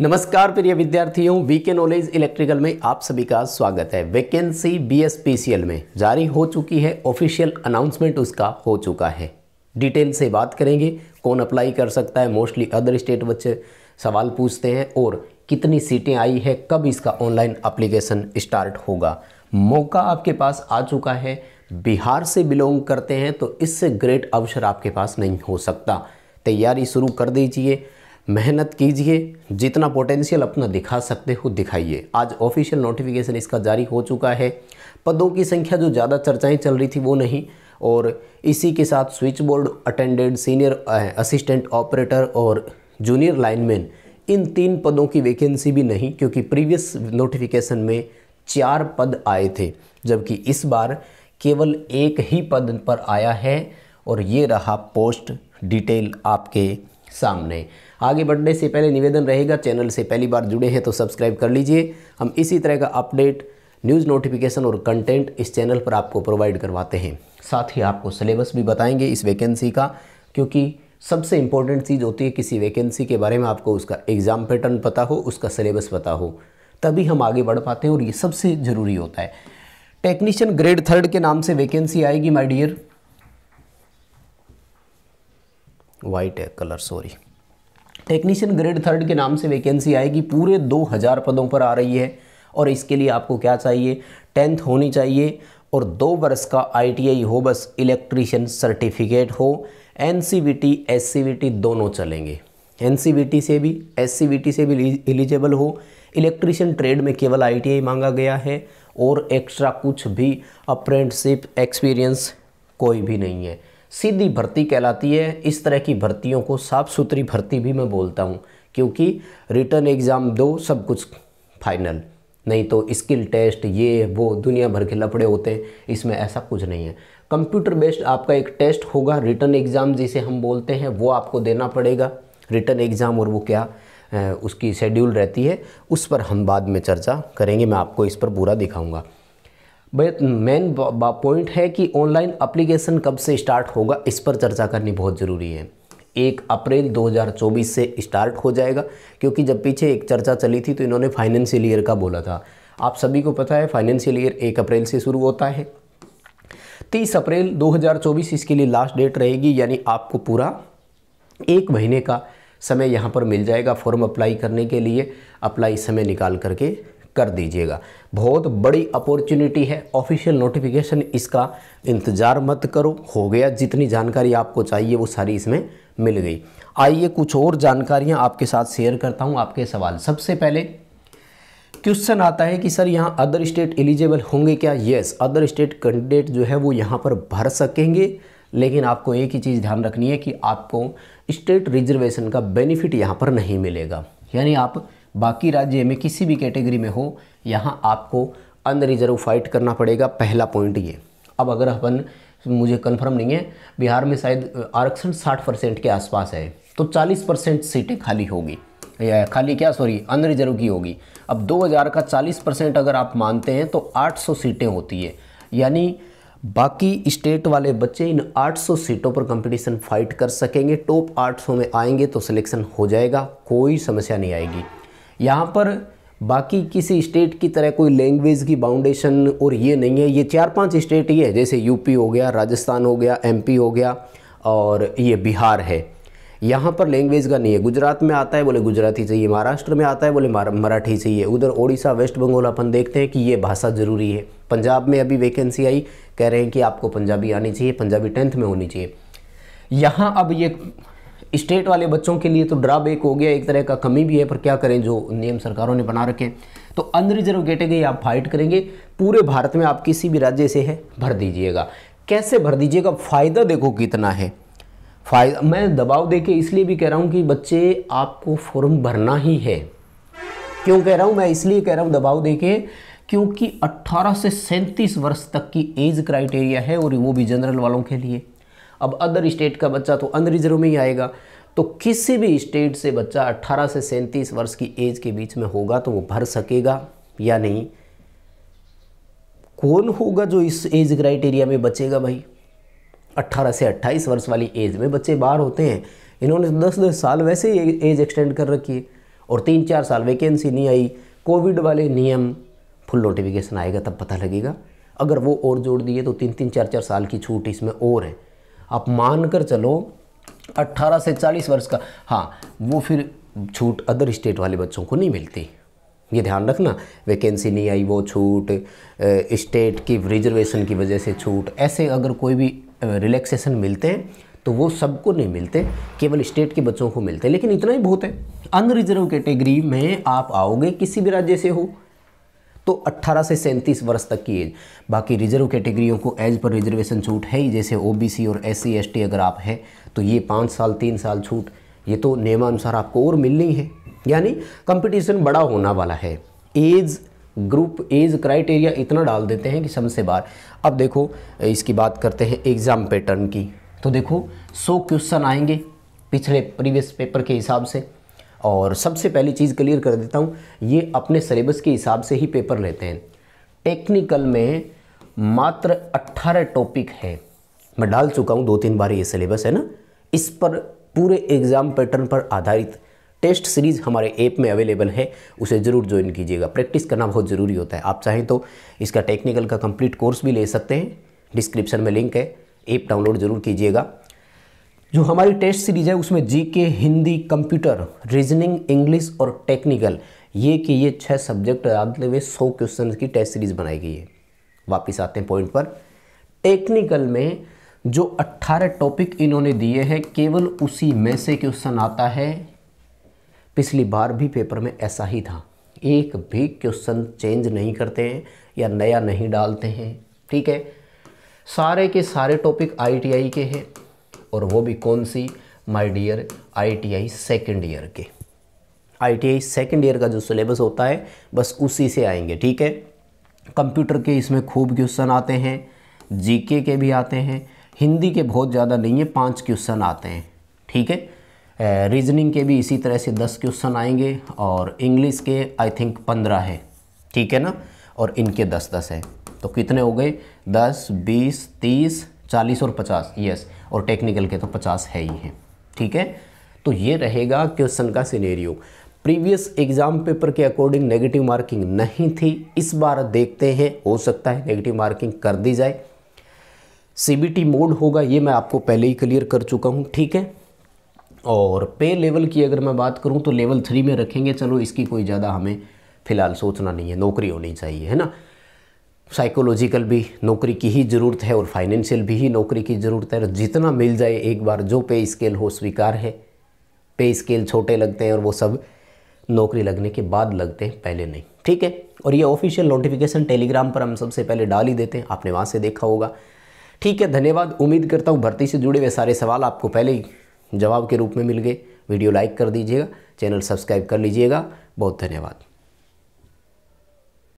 नमस्कार प्रिय विद्यार्थियों वीके नॉलेज इलेक्ट्रिकल में आप सभी का स्वागत है वैकेंसी बीएसपीसीएल में जारी हो चुकी है ऑफिशियल अनाउंसमेंट उसका हो चुका है डिटेल से बात करेंगे कौन अप्लाई कर सकता है मोस्टली अदर स्टेट बच्चे सवाल पूछते हैं और कितनी सीटें आई है कब इसका ऑनलाइन अप्लीकेशन स्टार्ट होगा मौका आपके पास आ चुका है बिहार से बिलोंग करते हैं तो इससे ग्रेट अवसर आपके पास नहीं हो सकता तैयारी शुरू कर दीजिए मेहनत कीजिए जितना पोटेंशियल अपना दिखा सकते हो दिखाइए आज ऑफिशियल नोटिफिकेशन इसका जारी हो चुका है पदों की संख्या जो ज़्यादा चर्चाएं चल रही थी वो नहीं और इसी के साथ switch board attendant senior assistant operator और जूनियर लाइनमैन इन तीन पदों की वैकेंसी भी नहीं क्योंकि प्रीवियस नोटिफिकेशन में चार पद आए थे जबकि इस बार केवल एक ही पद पर आया है और ये रहा पोस्ट डिटेल आपके सामने आगे बढ़ने से पहले निवेदन रहेगा चैनल से पहली बार जुड़े हैं तो सब्सक्राइब कर लीजिए हम इसी तरह का अपडेट न्यूज़ नोटिफिकेशन और कंटेंट इस चैनल पर आपको प्रोवाइड करवाते हैं साथ ही आपको सिलेबस भी बताएंगे इस वैकेंसी का क्योंकि सबसे इम्पोर्टेंट चीज़ होती है किसी वैकेंसी के बारे में आपको उसका एग्ज़ाम पैटर्न पता हो उसका सिलेबस पता हो तभी हम आगे बढ़ पाते हैं और ये सबसे ज़रूरी होता है टेक्नीशियन ग्रेड थर्ड के नाम से वैकेंसी आएगी माय डियर वाइट है colour sorry technician grade third के नाम से वैकेंसी आएगी पूरे 2000 पदों पर आ रही है और इसके लिए आपको क्या चाहिए टेंथ होनी चाहिए और दो वर्ष का आईटीआई हो बस इलेक्ट्रीशियन सर्टिफिकेट हो एनसीबीटी एससीबीटी दोनों चलेंगे एनसीबीटी से भी एससीबीटी से भी एलिजिबल हो इलेक्ट्रीशियन ट्रेड में केवल आई मांगा गया है और एक्स्ट्रा कुछ भी अप्रेंटशिप एक्सपीरियंस कोई भी नहीं है सीधी भर्ती कहलाती है इस तरह की भर्तियों को साफ़ सुथरी भर्ती भी मैं बोलता हूँ क्योंकि रिटर्न एग्ज़ाम दो सब कुछ फाइनल नहीं तो स्किल टेस्ट ये वो दुनिया भर के लपड़े होते हैं इसमें ऐसा कुछ नहीं है कंप्यूटर बेस्ड आपका एक टेस्ट होगा रिटर्न एग्ज़ाम जिसे हम बोलते हैं वो आपको देना पड़ेगा रिटर्न एग्ज़ाम और वो क्या उसकी शेड्यूल रहती है उस पर हम बाद में चर्चा करेंगे मैं आपको इस पर पूरा दिखाऊंगा मेन पॉइंट है कि ऑनलाइन अप्लीकेशन कब से स्टार्ट होगा इस पर चर्चा करनी बहुत ज़रूरी है एक अप्रैल 2024 से स्टार्ट हो जाएगा क्योंकि जब पीछे एक चर्चा चली थी तो इन्होंने फाइनेंशियल ईयर का बोला था आप सभी को पता है फाइनेंशियल ईयर एक अप्रैल से शुरू होता है तीस अप्रैल 2024 इसके लिए लास्ट डेट रहेगी यानी आपको पूरा एक महीने का समय यहाँ पर मिल जाएगा फॉर्म अप्लाई करने के लिए अप्लाई समय निकाल करके कर दीजिएगा बहुत बड़ी अपॉर्चुनिटी है ऑफिशियल नोटिफिकेशन इसका इंतज़ार मत करो हो गया जितनी जानकारी आपको चाहिए वो सारी इसमें मिल गई आइए कुछ और जानकारियाँ आपके साथ शेयर करता हूँ आपके सवाल सबसे पहले क्वेश्चन आता है कि सर यहाँ अदर स्टेट एलिजिबल होंगे क्या यस अदर स्टेट कैंडिडेट जो है वो यहाँ पर भर सकेंगे लेकिन आपको एक ही चीज़ ध्यान रखनी है कि आपको स्टेट रिजर्वेशन का बेनिफिट यहाँ पर नहीं मिलेगा यानी आप बाकी राज्य में किसी भी कैटेगरी में हो यहाँ आपको अनरिजर्व फाइट करना पड़ेगा पहला पॉइंट ये अब अगर अपन मुझे कंफर्म नहीं है बिहार में शायद आरक्षण 60 परसेंट के आसपास है तो 40 परसेंट सीटें खाली होगी या खाली क्या सॉरी अनरिजर्व की होगी अब 2000 का 40 परसेंट अगर आप मानते हैं तो 800 सीटें होती है यानी बाकी स्टेट वाले बच्चे इन 800 सीटों पर कंपटीशन फाइट कर सकेंगे टॉप 800 में आएंगे तो सिलेक्शन हो जाएगा कोई समस्या नहीं आएगी यहाँ पर बाकी किसी स्टेट की तरह कोई लैंग्वेज की बाउंडेशन और ये नहीं है ये चार पांच स्टेट ही है जैसे यूपी हो गया राजस्थान हो गया एमपी हो गया और ये बिहार है यहाँ पर लैंग्वेज का नहीं है गुजरात में आता है बोले गुजराती चाहिए महाराष्ट्र में आता है बोले मराठी चाहिए उधर उड़ीसा वेस्ट बंगाल अपन देखते हैं कि ये भाषा ज़रूरी है पंजाब में अभी वैकेंसी आई कह रहे हैं कि आपको पंजाबी आनी चाहिए पंजाबी टेंथ में होनी चाहिए यहाँ अब ये स्टेट वाले बच्चों के लिए तो ड्राबैक हो गया एक तरह का कमी भी है पर क्या करें जो नियम सरकारों ने बना रखे तो अनरिजर्व कैटेगरी आप फाइट करेंगे पूरे भारत में आप किसी भी राज्य से है भर दीजिएगा कैसे भर दीजिएगा फ़ायदा देखो कितना है फायदा मैं दबाव देके इसलिए भी कह रहा हूँ कि बच्चे आपको फॉर्म भरना ही है क्यों कह रहा हूँ मैं इसलिए कह रहा हूँ दबाव दे क्योंकि 18 से सैंतीस वर्ष तक की एज क्राइटेरिया है और वो भी जनरल वालों के लिए अब अदर स्टेट का बच्चा तो अनरिजर्व में ही आएगा तो किसी भी स्टेट से बच्चा 18 से सैंतीस वर्ष की एज के बीच में होगा तो वो भर सकेगा या नहीं कौन होगा जो इस एज क्राइटेरिया में बचेगा भाई 18 से 28 वर्ष वाली एज में बच्चे बाहर होते हैं इन्होंने 10-10 तो साल वैसे ही एज एक्सटेंड कर रखी है और तीन चार साल वैकेंसी नहीं आई कोविड वाले नियम फुल नोटिफिकेशन आएगा तब पता लगेगा अगर वो और जोड़ दिए तो तीन तीन चार चार साल की छूट इसमें और है आप मान कर चलो अट्ठारह से चालीस वर्ष का हाँ वो फिर छूट अदर स्टेट वाले बच्चों को नहीं मिलती ये ध्यान रखना वैकेंसी नहीं आई वो छूट स्टेट की रिजर्वेशन की वजह से छूट ऐसे अगर कोई भी रिलैक्सेशन मिलते हैं तो वो सबको नहीं मिलते केवल स्टेट के बच्चों को मिलते हैं लेकिन इतना ही बहुत है अनरिजर्व कैटेगरी में आप आओगे किसी भी राज्य से हो तो 18 से सैंतीस वर्ष तक की एज बाकी रिजर्व कैटेगरियों को एज पर रिजर्वेशन छूट है ही जैसे ओबीसी और एस सी अगर आप हैं तो ये पाँच साल तीन साल छूट ये तो नियमानुसार आपको और मिलनी है यानी कंपटीशन बड़ा होने वाला है एज ग्रुप एज क्राइटेरिया इतना डाल देते हैं कि सबसे से बाहर अब देखो इसकी बात करते हैं एग्ज़ाम पैटर्न की तो देखो सौ क्वेश्चन आएंगे पिछले प्रीवियस पेपर के हिसाब से और सबसे पहली चीज़ क्लियर कर देता हूँ ये अपने सिलेबस के हिसाब से ही पेपर लेते हैं टेक्निकल में मात्र 18 टॉपिक है मैं डाल चुका हूँ दो तीन बार ये सिलेबस है ना इस पर पूरे एग्ज़ाम पैटर्न पर आधारित टेस्ट सीरीज़ हमारे ऐप में अवेलेबल है उसे ज़रूर ज्वाइन कीजिएगा प्रैक्टिस करना बहुत ज़रूरी होता है आप चाहें तो इसका टेक्निकल का कंप्लीट कोर्स भी ले सकते हैं डिस्क्रिप्शन में लिंक है ऐप डाउनलोड ज़रूर कीजिएगा जो हमारी टेस्ट सीरीज है उसमें G K Hindi computer reasoning English और टेक्निकल ये कि ये छह सब्जेक्ट आते हुए सौ क्वेश्चन की टेस्ट सीरीज बनाई गई है वापिस आते हैं पॉइंट पर टेक्निकल में जो 18 टॉपिक इन्होंने दिए हैं केवल उसी में से क्वेश्चन आता है पिछली बार भी पेपर में ऐसा ही था एक भी क्वेश्चन चेंज नहीं करते हैं या नया नहीं डालते हैं ठीक है सारे के सारे टॉपिक आईटीआई के हैं और वो भी कौन सी my dear ITI second year के आईटीआई सेकंड ईयर का जो सिलेबस होता है बस उसी से आएंगे ठीक है कंप्यूटर के इसमें खूब क्वेश्चन आते हैं जीके के भी आते हैं हिंदी के बहुत ज़्यादा नहीं है पाँच क्वेश्चन आते हैं ठीक है रीजनिंग के भी इसी तरह से दस क्वेश्चन आएंगे और इंग्लिश के आई थिंक पंद्रह है ठीक है ना और इनके दस दस हैं तो कितने हो गए दस बीस तीस चालीस और पचास यस और टेक्निकल के तो पचास है ही हैं ठीक है तो ये रहेगा क्वेश्चन का सिनेरियो प्रीवियस एग्जाम पेपर के अकॉर्डिंग नेगेटिव मार्किंग नहीं थी इस बार देखते हैं हो सकता है नेगेटिव मार्किंग कर दी जाए सीबीटी मोड होगा ये मैं आपको पहले ही क्लियर कर चुका हूँ ठीक है और पे लेवल की अगर मैं बात करूँ तो लेवल थ्री में रखेंगे चलो इसकी कोई ज़्यादा हमें फ़िलहाल सोचना नहीं है नौकरी होनी चाहिए है ना साइकोलॉजिकल भी नौकरी की ही ज़रूरत है और फाइनेंशियल भी ही नौकरी की ज़रूरत है जितना मिल जाए एक बार जो पे स्केल हो स्वीकार है पे स्केल छोटे लगते हैं और वो सब नौकरी लगने के बाद लगते हैं पहले नहीं ठीक है और ये ऑफिशियल नोटिफिकेशन टेलीग्राम पर हम सबसे पहले डाल ही देते हैं आपने वहाँ से देखा होगा ठीक है धन्यवाद उम्मीद करता हूँ भर्ती से जुड़े हुए सारे सवाल आपको पहले ही जवाब के रूप में मिल गए वीडियो लाइक कर दीजिएगा चैनल सब्सक्राइब कर लीजिएगा बहुत धन्यवाद